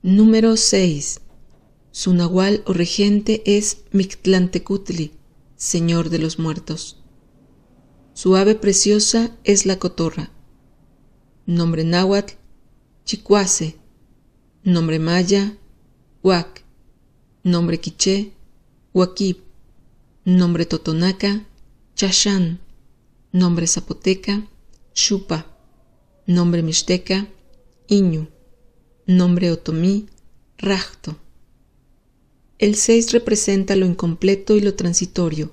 Número 6. Su nahual o regente es Mictlantecutli, señor de los muertos. Su ave preciosa es la cotorra. Nombre náhuatl, Chicuase. Nombre maya, Huac. Nombre quiché, Huaquib. Nombre totonaca, Chachán. Nombre zapoteca, Chupa. Nombre mixteca, Iñu nombre otomí, Rajto. El 6 representa lo incompleto y lo transitorio.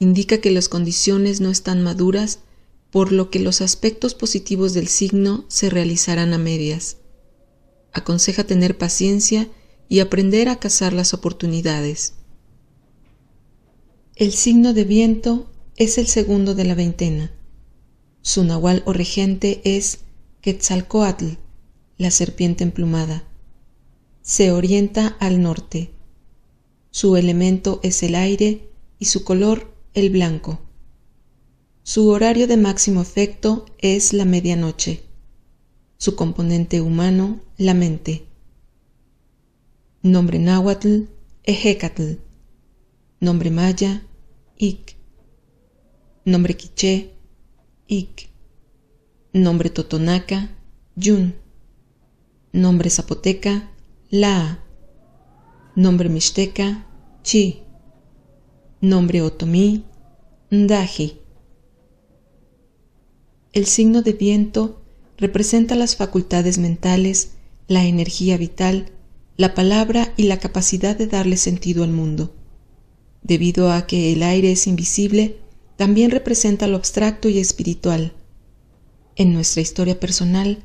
Indica que las condiciones no están maduras, por lo que los aspectos positivos del signo se realizarán a medias. Aconseja tener paciencia y aprender a cazar las oportunidades. El signo de viento es el segundo de la veintena. Su nahual o regente es Quetzalcoatl la serpiente emplumada. Se orienta al norte. Su elemento es el aire y su color el blanco. Su horario de máximo efecto es la medianoche. Su componente humano, la mente. Nombre náhuatl, Ejecatl. Nombre maya, ik. Nombre quiché, ik. Nombre totonaca, Yun. Nombre zapoteca, la. Nombre mixteca, chi. Nombre otomí, ndaji. El signo de viento representa las facultades mentales, la energía vital, la palabra y la capacidad de darle sentido al mundo. Debido a que el aire es invisible, también representa lo abstracto y espiritual. En nuestra historia personal,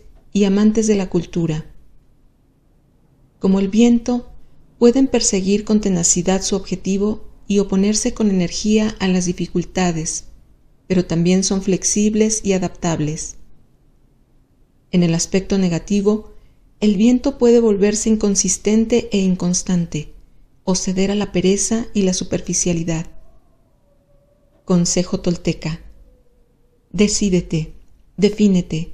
y amantes de la cultura. Como el viento, pueden perseguir con tenacidad su objetivo y oponerse con energía a las dificultades, pero también son flexibles y adaptables. En el aspecto negativo, el viento puede volverse inconsistente e inconstante, o ceder a la pereza y la superficialidad. Consejo tolteca. Decídete, defínete,